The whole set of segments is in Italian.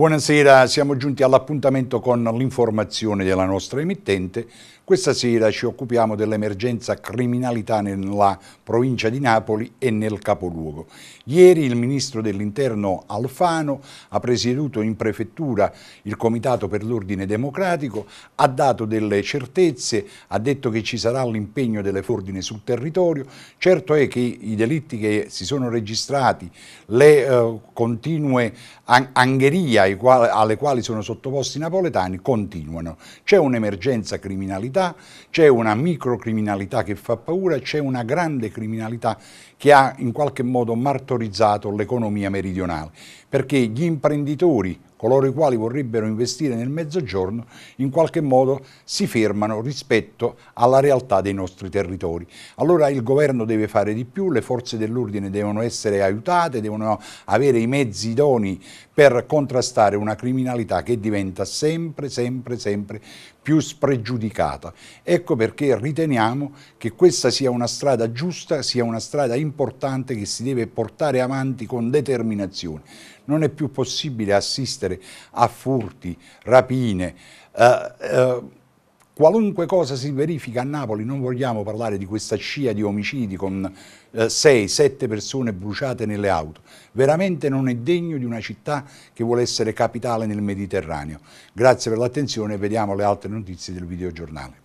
Buonasera, siamo giunti all'appuntamento con l'informazione della nostra emittente. Questa sera ci occupiamo dell'emergenza criminalità nella provincia di Napoli e nel capoluogo. Ieri il ministro dell'interno Alfano ha presieduto in prefettura il comitato per l'ordine democratico, ha dato delle certezze, ha detto che ci sarà l'impegno delle fordine sul territorio, certo è che i delitti che si sono registrati, le eh, continue an angherie alle quali sono sottoposti i napoletani continuano. C'è un'emergenza criminalità criminalità, c'è una microcriminalità che fa paura, c'è una grande criminalità che ha in qualche modo martorizzato l'economia meridionale perché gli imprenditori, coloro i quali vorrebbero investire nel mezzogiorno, in qualche modo si fermano rispetto alla realtà dei nostri territori. Allora il governo deve fare di più, le forze dell'ordine devono essere aiutate, devono avere i mezzi idoni per contrastare una criminalità che diventa sempre, sempre, sempre più spregiudicata. Ecco perché riteniamo che questa sia una strada giusta, sia una strada importante che si deve portare avanti con determinazione non è più possibile assistere a furti, rapine, eh, eh, qualunque cosa si verifica a Napoli, non vogliamo parlare di questa scia di omicidi con 6-7 eh, persone bruciate nelle auto, veramente non è degno di una città che vuole essere capitale nel Mediterraneo. Grazie per l'attenzione e vediamo le altre notizie del videogiornale.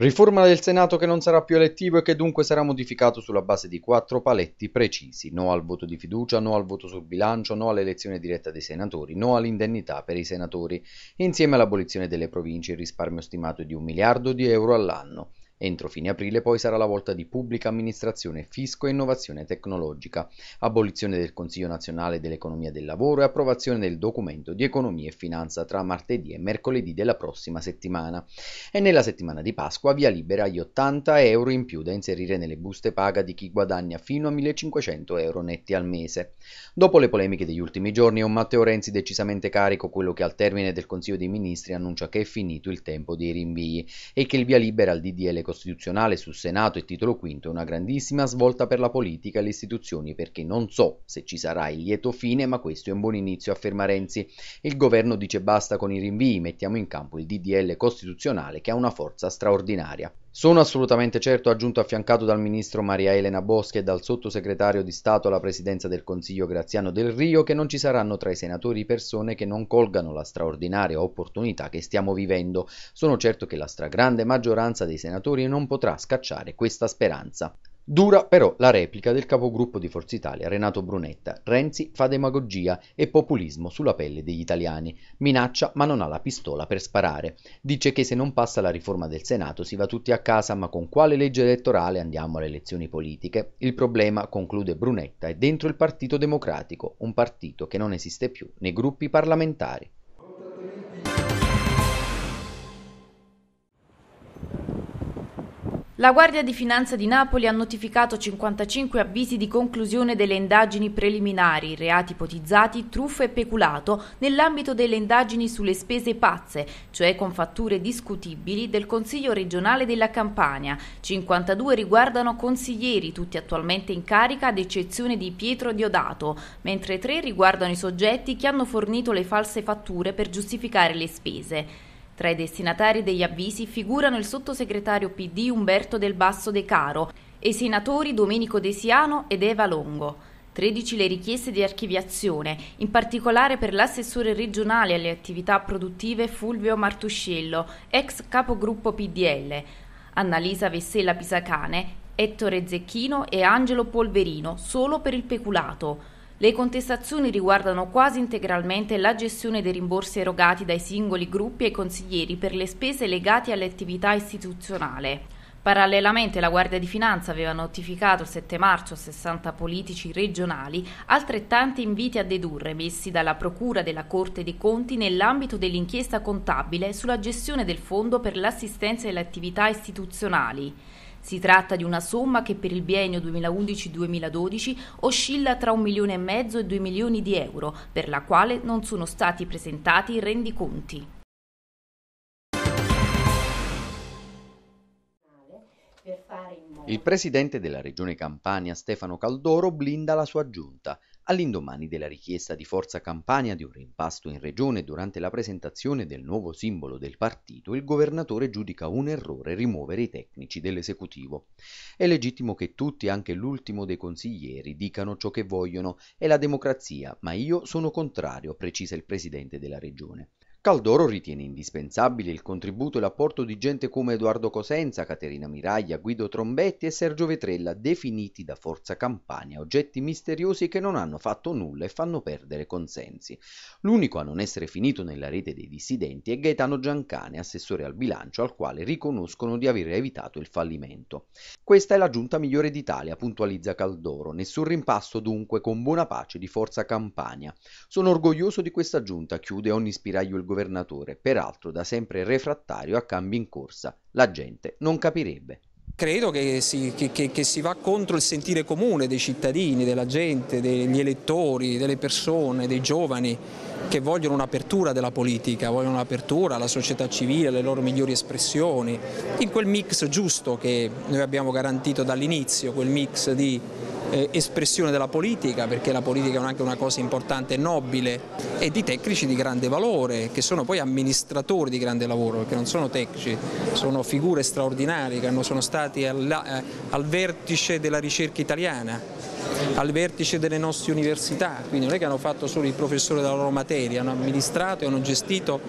Riforma del Senato che non sarà più elettivo e che dunque sarà modificato sulla base di quattro paletti precisi. No al voto di fiducia, no al voto sul bilancio, no all'elezione diretta dei senatori, no all'indennità per i senatori, insieme all'abolizione delle province, il risparmio stimato è di un miliardo di euro all'anno. Entro fine aprile poi sarà la volta di pubblica amministrazione, fisco e innovazione tecnologica, abolizione del Consiglio nazionale dell'economia del lavoro e approvazione del documento di economia e finanza tra martedì e mercoledì della prossima settimana. E nella settimana di Pasqua via libera gli 80 euro in più da inserire nelle buste paga di chi guadagna fino a 1500 euro netti al mese. Dopo le polemiche degli ultimi giorni è un Matteo Renzi decisamente carico quello che al termine del Consiglio dei Ministri annuncia che è finito il tempo dei rinvii e che il via libera al DDL costituzionale su Senato e Titolo V è una grandissima svolta per la politica e le istituzioni perché non so se ci sarà il lieto fine, ma questo è un buon inizio, afferma Renzi. Il governo dice basta con i rinvii, mettiamo in campo il DDL costituzionale che ha una forza straordinaria. Sono assolutamente certo, aggiunto affiancato dal ministro Maria Elena Boschi e dal sottosegretario di Stato alla presidenza del Consiglio Graziano del Rio, che non ci saranno tra i senatori persone che non colgano la straordinaria opportunità che stiamo vivendo. Sono certo che la stragrande maggioranza dei senatori non potrà scacciare questa speranza. Dura però la replica del capogruppo di Forza Italia, Renato Brunetta. Renzi fa demagogia e populismo sulla pelle degli italiani. Minaccia ma non ha la pistola per sparare. Dice che se non passa la riforma del Senato si va tutti a casa ma con quale legge elettorale andiamo alle elezioni politiche? Il problema, conclude Brunetta, è dentro il Partito Democratico, un partito che non esiste più nei gruppi parlamentari. La Guardia di Finanza di Napoli ha notificato 55 avvisi di conclusione delle indagini preliminari, reati ipotizzati, truffa e peculato, nell'ambito delle indagini sulle spese pazze, cioè con fatture discutibili, del Consiglio regionale della Campania. 52 riguardano consiglieri, tutti attualmente in carica, ad eccezione di Pietro Diodato, mentre 3 riguardano i soggetti che hanno fornito le false fatture per giustificare le spese. Tra i destinatari degli avvisi figurano il sottosegretario PD Umberto del Basso De Caro e i senatori Domenico Desiano ed Eva Longo. 13 le richieste di archiviazione, in particolare per l'assessore regionale alle attività produttive Fulvio Martuscello, ex capogruppo PDL, Annalisa Vessella Pisacane, Ettore Zecchino e Angelo Polverino, solo per il peculato. Le contestazioni riguardano quasi integralmente la gestione dei rimborsi erogati dai singoli gruppi e consiglieri per le spese legate all'attività istituzionale. Parallelamente la Guardia di Finanza aveva notificato il 7 marzo a 60 politici regionali altrettanti inviti a dedurre messi dalla Procura della Corte dei Conti nell'ambito dell'inchiesta contabile sulla gestione del Fondo per l'assistenza e le attività istituzionali. Si tratta di una somma che per il biennio 2011-2012 oscilla tra un milione e mezzo e due milioni di euro, per la quale non sono stati presentati rendiconti. Il presidente della regione Campania Stefano Caldoro blinda la sua giunta all'indomani della richiesta di Forza Campania di un rimpasto in regione durante la presentazione del nuovo simbolo del partito, il governatore giudica un errore rimuovere i tecnici dell'esecutivo. È legittimo che tutti, anche l'ultimo dei consiglieri, dicano ciò che vogliono, è la democrazia, ma io sono contrario, precisa il presidente della regione. Caldoro ritiene indispensabile il contributo e l'apporto di gente come Edoardo Cosenza, Caterina Miraglia, Guido Trombetti e Sergio Vetrella, definiti da Forza Campania oggetti misteriosi che non hanno fatto nulla e fanno perdere consensi. L'unico a non essere finito nella rete dei dissidenti è Gaetano Giancane, assessore al bilancio, al quale riconoscono di aver evitato il fallimento. Questa è la giunta migliore d'Italia, puntualizza Caldoro. Nessun rimpasto dunque con buona pace di Forza Campania. Sono orgoglioso di questa giunta, chiude ogni spiraglio il governatore, peraltro da sempre refrattario a cambi in corsa. La gente non capirebbe. Credo che si, che, che, che si, va contro il sentire comune dei cittadini, della gente, degli elettori, delle persone, dei giovani che vogliono un'apertura della politica, vogliono un'apertura alla società civile, alle loro migliori espressioni, in quel mix giusto che noi abbiamo garantito dall'inizio, quel mix di eh, espressione della politica, perché la politica è anche una cosa importante e nobile, e di tecnici di grande valore, che sono poi amministratori di grande lavoro, perché non sono tecnici, sono figure straordinarie che sono stati al, eh, al vertice della ricerca italiana, al vertice delle nostre università, quindi non è che hanno fatto solo il professore della loro materia, hanno amministrato e hanno gestito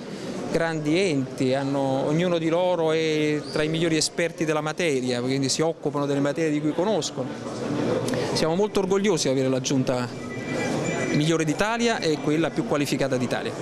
grandi enti, hanno, ognuno di loro è tra i migliori esperti della materia, quindi si occupano delle materie di cui conoscono. Siamo molto orgogliosi di avere la giunta migliore d'Italia e quella più qualificata d'Italia.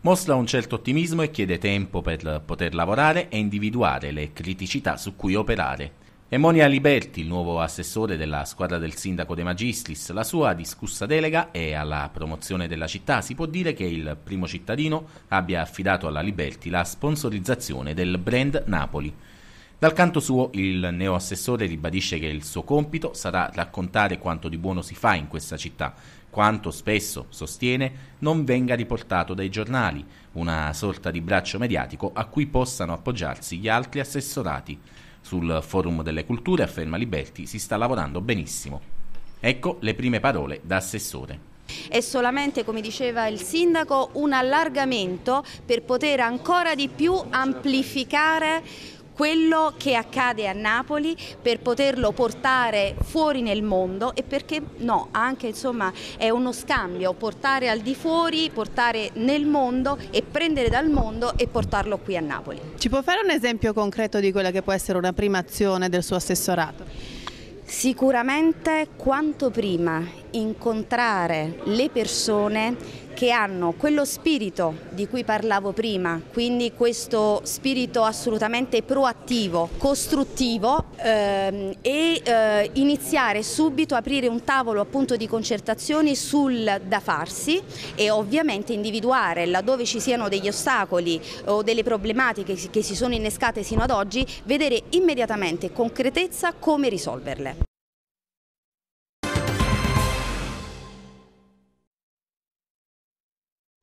Mostra un certo ottimismo e chiede tempo per poter lavorare e individuare le criticità su cui operare. Emonia Liberti, il nuovo assessore della squadra del sindaco De Magistris, la sua discussa delega è alla promozione della città. Si può dire che il primo cittadino abbia affidato alla Liberti la sponsorizzazione del brand Napoli. Dal canto suo il neoassessore ribadisce che il suo compito sarà raccontare quanto di buono si fa in questa città, quanto spesso, sostiene, non venga riportato dai giornali, una sorta di braccio mediatico a cui possano appoggiarsi gli altri assessorati. Sul forum delle culture, afferma Liberti, si sta lavorando benissimo. Ecco le prime parole da assessore. È solamente, come diceva il sindaco, un allargamento per poter ancora di più amplificare quello che accade a Napoli per poterlo portare fuori nel mondo e perché no, anche insomma è uno scambio, portare al di fuori, portare nel mondo e prendere dal mondo e portarlo qui a Napoli. Ci può fare un esempio concreto di quella che può essere una prima azione del suo assessorato? Sicuramente quanto prima incontrare le persone che hanno quello spirito di cui parlavo prima, quindi questo spirito assolutamente proattivo, costruttivo ehm, e eh, iniziare subito, a aprire un tavolo appunto di concertazioni sul da farsi e ovviamente individuare laddove ci siano degli ostacoli o delle problematiche che si sono innescate sino ad oggi, vedere immediatamente con concretezza come risolverle.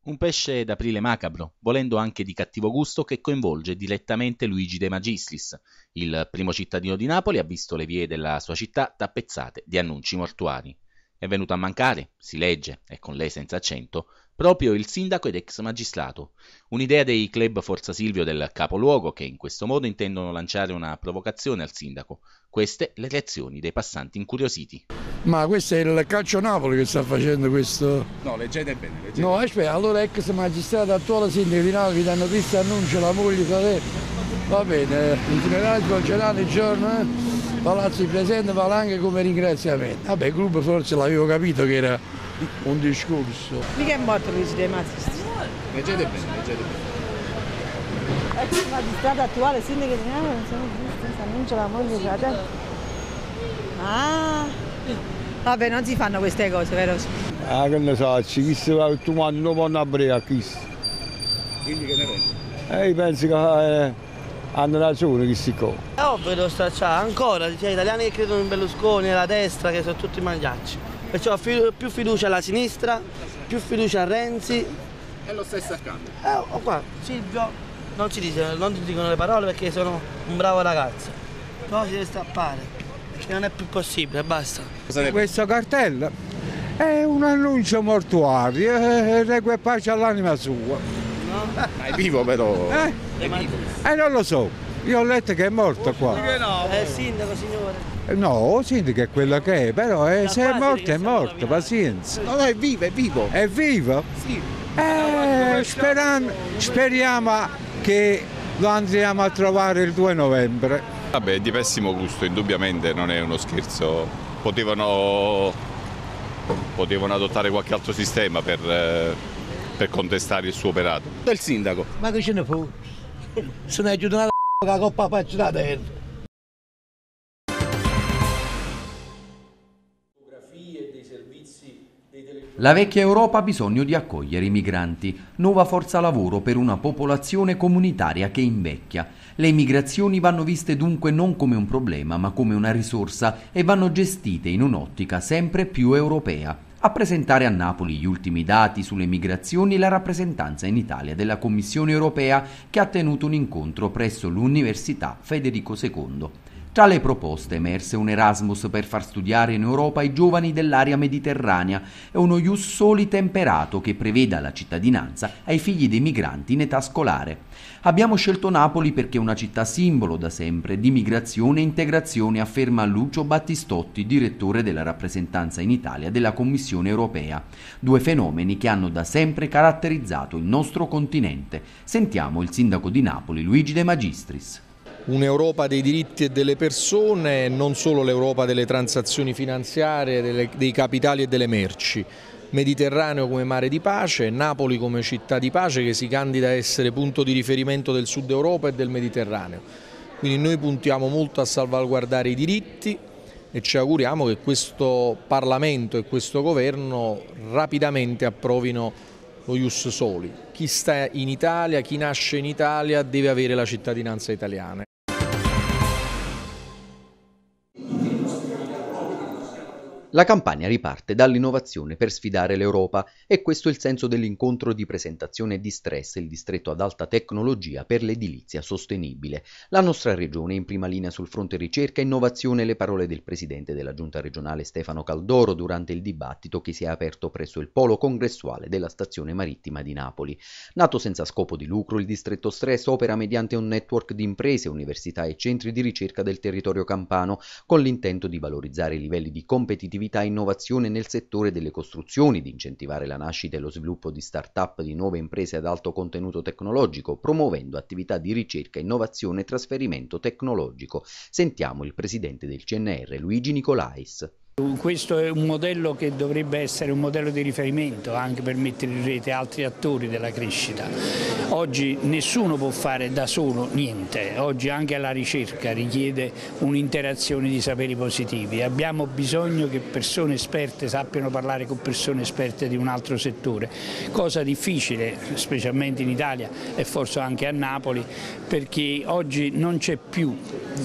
Un pesce d'aprile macabro, volendo anche di cattivo gusto, che coinvolge direttamente Luigi De Magistris. Il primo cittadino di Napoli ha visto le vie della sua città tappezzate di annunci mortuari. È venuto a mancare, si legge, e con lei senza accento, proprio il sindaco ed ex magistrato. Un'idea dei club Forza Silvio del capoluogo che in questo modo intendono lanciare una provocazione al sindaco. Queste le reazioni dei passanti incuriositi. Ma questo è il calcio Napoli che sta facendo questo. No, leggete bene. Leggete. No, aspetta, allora ex magistrato attuale sindaco di Napoli danno questo annuncio la moglie fratello. Va bene, eh, il generale svolgerà il giorno. Eh? Palazzo di presente vale anche come ringraziamento. Vabbè, il gruppo forse l'avevo capito che era un discorso. Mica è morto Luigi De Mazzis. Leggete bene, leggete bene. Ex magistrato attuale, sindaco di Napoli, non sono la moglie fratello. Ah, vabbè, non si fanno queste cose, vero? Ah, che ne so, ci si va tu mando a brea, chi Quindi che ne pensi? Ehi, penso che... Eh, hanno ragione questi qua. È ovvio che stracciare, ancora, cioè, gli italiani che credono in Berlusconi, la destra, che sono tutti magliacci. Perciò più fiducia alla sinistra, più fiducia a Renzi. E lo stesso accanto. Eh, oh, qua, Silvio, non ci dicono, non ti dicono le parole perché sono un bravo ragazzo. Però si deve strappare, perché non è più possibile, basta. Questo cartello è un annuncio mortuario, eh, regue pace all'anima sua. No? Ma è vivo però. Eh? Eh non lo so, io ho letto che è morto oh, qua. No, è eh, il sindaco signore. Eh, no, oh, sindaco è quello che è, però eh, se è morto è morto, pazienza. No, no, è vivo, è vivo. È vivo? Sì. Eh, speram speriamo che lo andiamo a trovare il 2 novembre. Vabbè, è di pessimo gusto, indubbiamente non è uno scherzo. Potevano, potevano adottare qualche altro sistema per, eh, per contestare il suo operato. Del sindaco. Ma che ce ne fu? Se ne è giù una che la coppa faccia da terra. La vecchia Europa ha bisogno di accogliere i migranti, nuova forza lavoro per una popolazione comunitaria che invecchia. Le migrazioni vanno viste dunque non come un problema ma come una risorsa e vanno gestite in un'ottica sempre più europea a presentare a Napoli gli ultimi dati sulle migrazioni la rappresentanza in Italia della Commissione europea che ha tenuto un incontro presso l'Università Federico II. Tra le proposte emerse un Erasmus per far studiare in Europa i giovani dell'area mediterranea e uno Ius Soli temperato che preveda la cittadinanza ai figli dei migranti in età scolare. Abbiamo scelto Napoli perché è una città simbolo da sempre di migrazione e integrazione, afferma Lucio Battistotti, direttore della rappresentanza in Italia della Commissione europea. Due fenomeni che hanno da sempre caratterizzato il nostro continente. Sentiamo il sindaco di Napoli, Luigi De Magistris un'Europa dei diritti e delle persone, non solo l'Europa delle transazioni finanziarie, delle, dei capitali e delle merci. Mediterraneo come mare di pace, Napoli come città di pace che si candida a essere punto di riferimento del sud Europa e del Mediterraneo. Quindi noi puntiamo molto a salvaguardare i diritti e ci auguriamo che questo Parlamento e questo Governo rapidamente approvino lo Ius Soli. Chi sta in Italia, chi nasce in Italia deve avere la cittadinanza italiana. La campagna riparte dall'innovazione per sfidare l'Europa e questo è il senso dell'incontro di presentazione di Stress, il distretto ad alta tecnologia per l'edilizia sostenibile. La nostra regione è in prima linea sul fronte ricerca e innovazione, le parole del presidente della giunta regionale Stefano Caldoro durante il dibattito che si è aperto presso il polo congressuale della stazione marittima di Napoli. Nato senza scopo di lucro, il distretto Stress opera mediante un network di imprese, università e centri di ricerca del territorio campano con l'intento di valorizzare i livelli di competitività attività e innovazione nel settore delle costruzioni, di incentivare la nascita e lo sviluppo di start-up di nuove imprese ad alto contenuto tecnologico, promuovendo attività di ricerca, innovazione e trasferimento tecnologico. Sentiamo il presidente del CNR Luigi Nicolais. Questo è un modello che dovrebbe essere un modello di riferimento anche per mettere in rete altri attori della crescita. Oggi nessuno può fare da solo niente, oggi anche la ricerca richiede un'interazione di saperi positivi. Abbiamo bisogno che persone esperte sappiano parlare con persone esperte di un altro settore, cosa difficile specialmente in Italia e forse anche a Napoli perché oggi non c'è più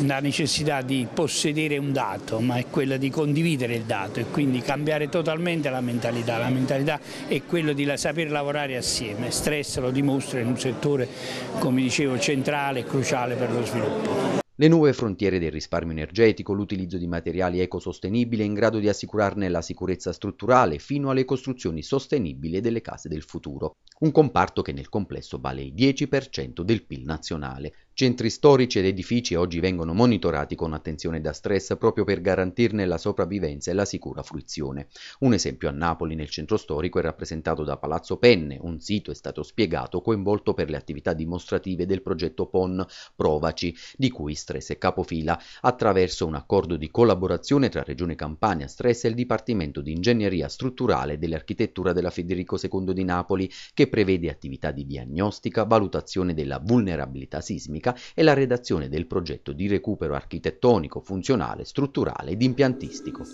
la necessità di possedere un dato ma è quella di condividere condividere il dato e quindi cambiare totalmente la mentalità. La mentalità è quella di saper lavorare assieme. Stress lo dimostra in un settore, come dicevo, centrale e cruciale per lo sviluppo. Le nuove frontiere del risparmio energetico, l'utilizzo di materiali ecosostenibili in grado di assicurarne la sicurezza strutturale fino alle costruzioni sostenibili delle case del futuro. Un comparto che nel complesso vale il 10% del PIL nazionale, Centri storici ed edifici oggi vengono monitorati con attenzione da stress proprio per garantirne la sopravvivenza e la sicura fruizione. Un esempio a Napoli nel centro storico è rappresentato da Palazzo Penne, un sito è stato spiegato coinvolto per le attività dimostrative del progetto PON Provaci, di cui Stress è capofila, attraverso un accordo di collaborazione tra Regione Campania, Stress e il Dipartimento di Ingegneria Strutturale dell'Architettura della Federico II di Napoli, che prevede attività di diagnostica, valutazione della vulnerabilità sismica Pubblica e la redazione del progetto di recupero architettonico, funzionale, strutturale ed impiantistico.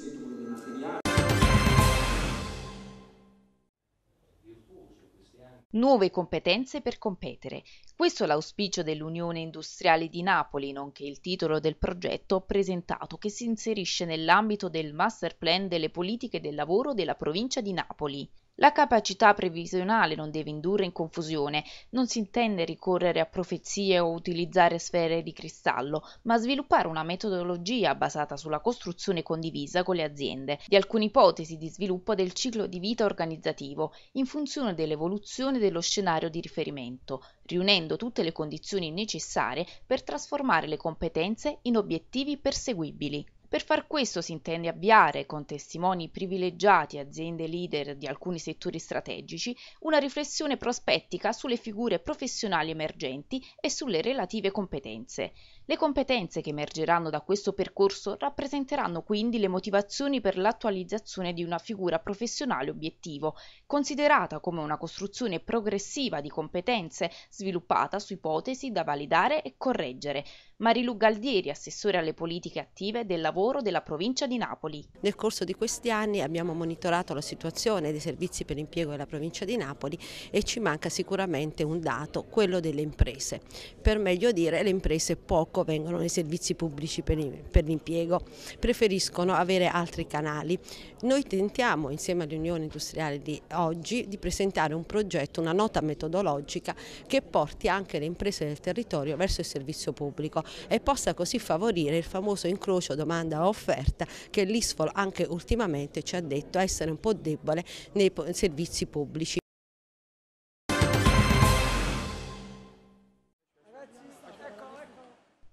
Nuove competenze per competere. Questo è l'auspicio dell'Unione Industriale di Napoli, nonché il titolo del progetto presentato che si inserisce nell'ambito del Master Plan delle politiche del lavoro della provincia di Napoli. La capacità previsionale non deve indurre in confusione, non si intende ricorrere a profezie o utilizzare sfere di cristallo, ma sviluppare una metodologia basata sulla costruzione condivisa con le aziende di alcune ipotesi di sviluppo del ciclo di vita organizzativo in funzione dell'evoluzione dello scenario di riferimento, riunendo tutte le condizioni necessarie per trasformare le competenze in obiettivi perseguibili. Per far questo si intende avviare, con testimoni privilegiati e aziende leader di alcuni settori strategici, una riflessione prospettica sulle figure professionali emergenti e sulle relative competenze. Le competenze che emergeranno da questo percorso rappresenteranno quindi le motivazioni per l'attualizzazione di una figura professionale obiettivo, considerata come una costruzione progressiva di competenze sviluppata su ipotesi da validare e correggere. Marilu Galdieri, assessore alle politiche attive del lavoro della provincia di Napoli. Nel corso di questi anni abbiamo monitorato la situazione dei servizi per l'impiego della provincia di Napoli e ci manca sicuramente un dato, quello delle imprese. Per meglio dire, le imprese poco blocco vengono nei servizi pubblici per l'impiego, preferiscono avere altri canali. Noi tentiamo insieme all'Unione Industriale di oggi di presentare un progetto, una nota metodologica che porti anche le imprese del territorio verso il servizio pubblico e possa così favorire il famoso incrocio domanda-offerta che l'ISFOL anche ultimamente ci ha detto essere un po' debole nei servizi pubblici.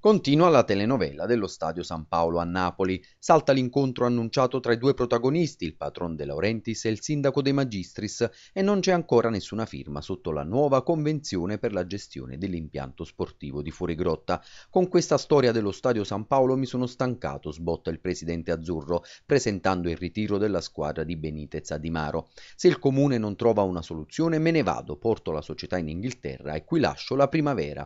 Continua la telenovela dello Stadio San Paolo a Napoli. Salta l'incontro annunciato tra i due protagonisti, il patron De Laurentiis e il sindaco De Magistris, e non c'è ancora nessuna firma sotto la nuova convenzione per la gestione dell'impianto sportivo di Fuorigrotta. Con questa storia dello Stadio San Paolo mi sono stancato, sbotta il presidente azzurro, presentando il ritiro della squadra di Benitez a Di Maro. Se il comune non trova una soluzione, me ne vado, porto la società in Inghilterra e qui lascio la primavera.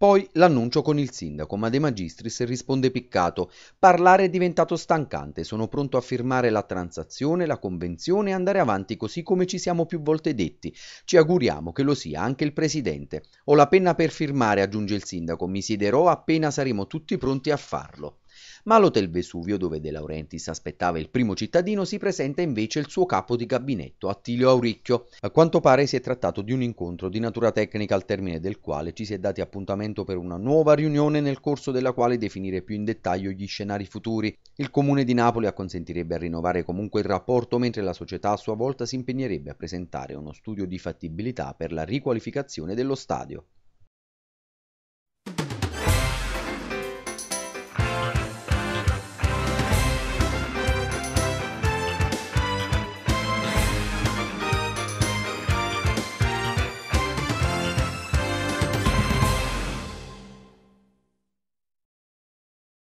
Poi l'annuncio con il sindaco, ma De Magistris risponde piccato. Parlare è diventato stancante, sono pronto a firmare la transazione, la convenzione e andare avanti così come ci siamo più volte detti. Ci auguriamo che lo sia anche il presidente. Ho la penna per firmare, aggiunge il sindaco, mi siederò appena saremo tutti pronti a farlo. Ma all'Hotel Vesuvio, dove De Laurentiis aspettava il primo cittadino, si presenta invece il suo capo di gabinetto, Attilio Auricchio. A quanto pare si è trattato di un incontro di natura tecnica al termine del quale ci si è dati appuntamento per una nuova riunione nel corso della quale definire più in dettaglio gli scenari futuri. Il comune di Napoli acconsentirebbe a rinnovare comunque il rapporto, mentre la società a sua volta si impegnerebbe a presentare uno studio di fattibilità per la riqualificazione dello stadio.